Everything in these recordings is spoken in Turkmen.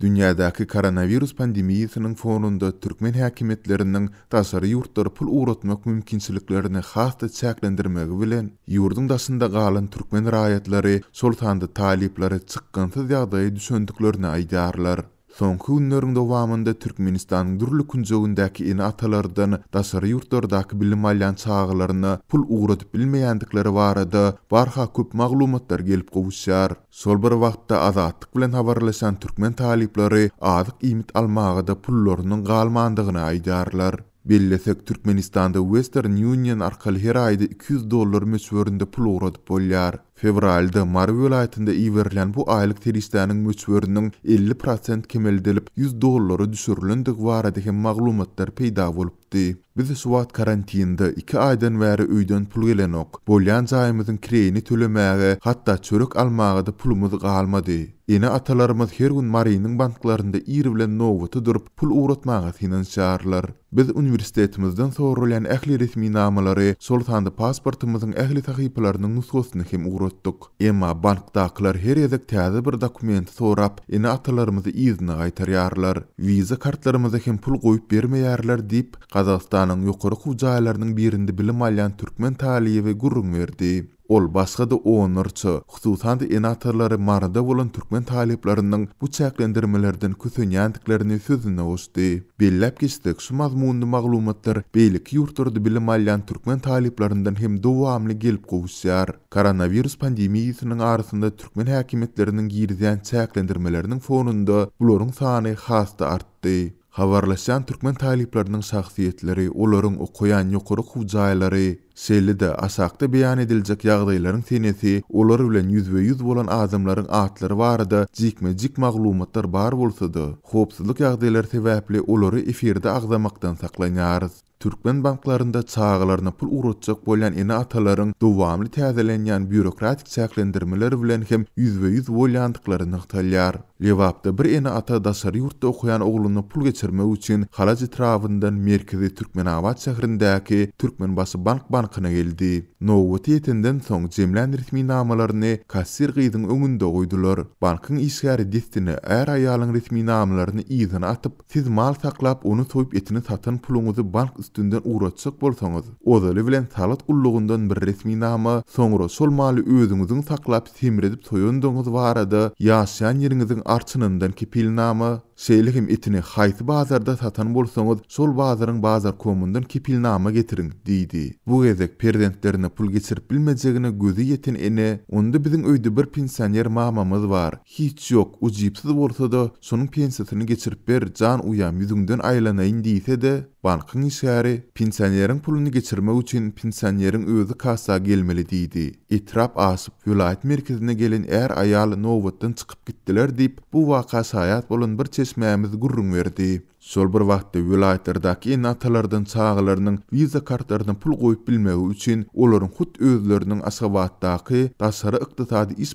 Dünyadaki koronavirus pandemiyasının fonunda Türkmen hakimetlerinin tasarı yurtları pul uğratmak mümkinsiliklerini hasta çäklendirmegi bilen, yurdun dasında galan Türkmen rayetleri, sultanda talipleri çıkkantı ýagdaýy düşündüklerine aydarlar. Soňky günlerin dowamında Türkmenistanyň dürli künjegindäki ine atalardan daşary ýurtlardaky bilim alýan çağlaryny pul ugratyp bilmeýändikleri barada barha köp maglumatlar gelip gowuşýar. Sol bir wagtda azatlyk bilen habarlaşan türkmen taliplary azyk imit da pullarynyň galmandygyny aýdarlar. Bellesek Türkmenistan'da Western Union arkal her 200 dollar mesverinde pul uğradıp bolyar. Fevralda Mar vilayatında iverlen bu aylık teristanın müçvörünün 50% kemeldilip, 100 dollara düşürülündük varadaki maglumatlar peyda olupdi. Biz suat karantinda 2 aydan veri öydön pul gelenok. Bolyan zayimizin kireyini tölemeğe hatta çörük almağa da pulumuz kalmadı. Ene atalarımız her gün Marinin banklarında iri bilen durup pul uğratmağa sinan şaarlar. Biz universitetimizden sorulayan ähli resmi namalari, soltandı pasportimizin ähli takipalarının nusosunu hem uğratmağa. ötdük. Emma bankdakylar her ýerde täze bir dokumenti sorap, ene atalarymyzy izine gaýtarýarlar. Viza kartlarymyza hem pul goýup bermeýärler diýip Gazagstanyň ýokary hujaýlarynyň birinde bilim alýan türkmen taliýe we gurrun berdi. ol başga da onurçu, xususan da marada bolan türkmen taliplarynyň bu çäklendirmelerden ýandyklaryny sözüne goşdy. Billäp geçdik, şu mazmunly maglumatlar beýlik ýurtdurdy bilim alýan türkmen taliplarından hem dowamly gelip gowşýar. Koronavirus pandemiýasynyň arasynda türkmen häkimetleriniň girdiýän çäklendirmelerini fonunda bulorun sany hasta artdy. Havarlaşan türkmen taliplarının şahsiyetleri, onların okuyan yukarı kuvcayları, Selli de asakta beyan edilecek yağdayların senesi, onları bilen yüz ve yüz olan adamların atları var da cikme cik maglumatlar bar bolsa da, hopsuzluk yağdaylar sebeple onları efirde ağzamaktan saklanyarız. Türkmen banklarında çağlarına pul uğratacak bolan ene ataların duvamlı tazelenyan bürokratik çaklendirmeler bilen hem yüzve yüz bolyandıkları nıhtalyar. bir ene ata dasar yurtta okuyan oğlunu pul geçirme uçin halacı travından merkezi Türkmen Ava şehrindaki Türkmen Bası Bank Bankına geldi. Novoti yetinden son cemlen ritmi namalarını kassir gıydın önünde koydular. Bankın işgari destini er ayalın ritmi namalarını izin atıp siz mal saklap onu soyup etini satan pulunuzu bank üstünden uğratsak bolsanız. Ozali bilen salat ullugundan bir resmi nama, sonra sol mali özünüzün saklap simredip soyundunuz varada, yaşayan yerinizin arçınından kipil nama, Şeýlegim itini haýty bazarda satan bolsaňyz, sol bazaryň bazar komundan kipil nama getiriň diýdi. Bu gezek perdentlerini pul geçirip bilmejegine gözi ýetin ene, onda biziň öýde bir pensioner mamamyz bar. Hiç ýok, u jipsiz bolsa da, sonuň pensiýasyny geçirip ber, jan uýa müdüňden aýlanaýyn diýse de, bankyň işgäri pensioneriň pulyny geçirmek üçin pensioneriň özü kassa gelmeli diýdi. Etrap asyp vilayet merkezine gelen er aýal Nowotdan çykyp gitdiler diýip, bu waka hayat bolan bir kesmämiz gurrun berdi. Sol bir wagtda vilayatlardaky natalardan çağlarynyň viza kartlaryny pul goýup bilmegi üçin olaryň hut özleriniň asawatdaky daşary ykdysady is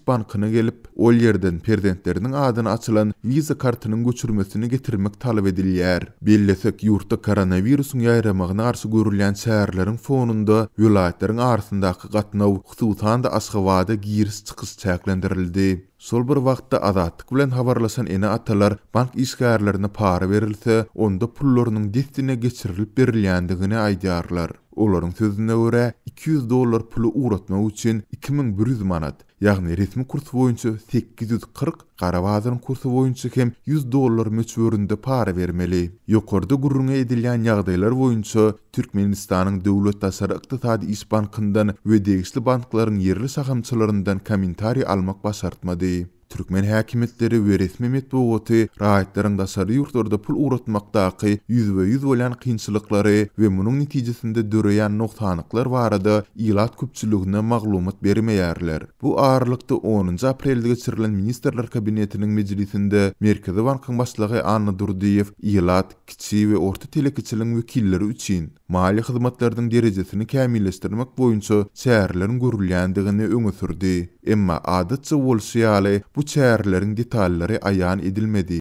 gelip, ol ýerden perdentleriniň adyny açylan viza kartynyň göçürmesini getirmek talap edilýär. Bellesek ýurtda koronawirusyň ýaýramagyna garşy görülýän çäherleriň fonunda vilayatlaryň arasyndaky gatnaw hususan da asawada giris çykys çäklendirildi. Sol bir wagtda azatlyk bilen habarlasan ene atalar bank iskärlerini para berilse, onda pullarynyň destine geçirilip berilýändigini aýdýarlar. Olaryň sözüne görä 200 dollar puly uratmak üçin 2100 manat, ýagny resmi kurs boýunça 840 gara wazyň kursu boýunça hem 100 dollar möçberinde para bermeli. Ýokardy gurrunga edilýän ýagdaýlar boýunça Türkmenistanyň döwlet täsir ykdysady iş bankyndan we degişli banklaryň ýerli komentari kommentari almak başartmady. Türkmen häkimetleri we resmi metwoty raýatlaryň daşary ýurtlarda pul uratmakdaky ýüz we ýüz bolan kynçylyklary we munyň netijesinde döreýän nuqtanyklar barada ýylat köpçüligine maglumat bermeýärler. Bu aýrlykda 10-njy aprelde geçirilen ministrler kabinetiniň mejlisinde Merkezi Bankyň başlygy Anna Durdiýew ýylat kiçi we orta telekiçiligiň wekilleri üçin maliýe hyzmatlarynyň derejesini kämilleşdirmek boýunça çäherleriň görülýändigini öňe sürdi. Emma adatça bolsa ýaly bu bu çärlerin detalları ayan edilmedi.